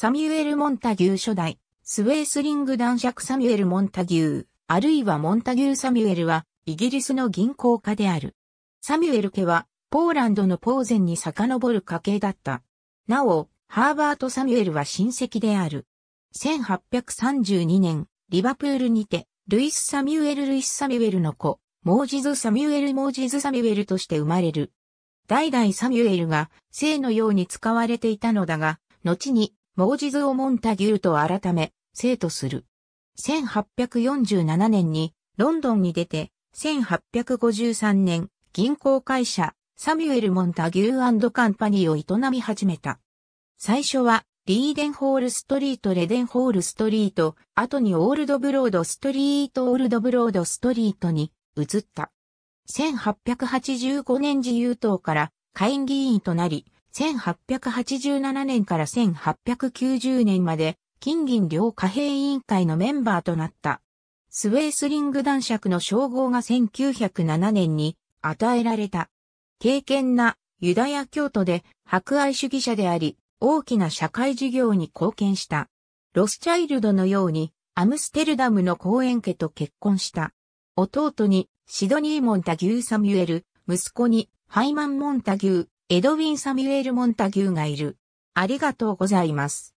サミュエル・モンタギュー初代、スウェースリング男爵サミュエル・モンタギュー、あるいはモンタギュー・サミュエルは、イギリスの銀行家である。サミュエル家は、ポーランドのポーゼンに遡る家系だった。なお、ハーバート・サミュエルは親戚である。1832年、リバプールにて、ルイス・サミュエル・ルイス・サミュエルの子、モージズ・サミュエル・モージズ・サミュエルとして生まれる。代々サミュエルが、姓のように使われていたのだが、後に、モージズをモンタギューと改め、生徒する。1847年にロンドンに出て、1853年、銀行会社、サミュエル・モンタギューカンパニーを営み始めた。最初は、リーデンホールストリート、レデンホールストリート、後にオールドブロードストリート、オールドブロードストリートに移った。1885年自由党から下院議員となり、1887年から1890年まで、金銀両貨幣委員会のメンバーとなった。スウェースリング男爵の称号が1907年に与えられた。敬虔なユダヤ教徒で博愛主義者であり、大きな社会事業に貢献した。ロスチャイルドのようにアムステルダムの公園家と結婚した。弟にシドニー・モンタギュー・サミュエル、息子にハイマン・モンタギュー、エドウィン・サミュエル・モンタギューがいる。ありがとうございます。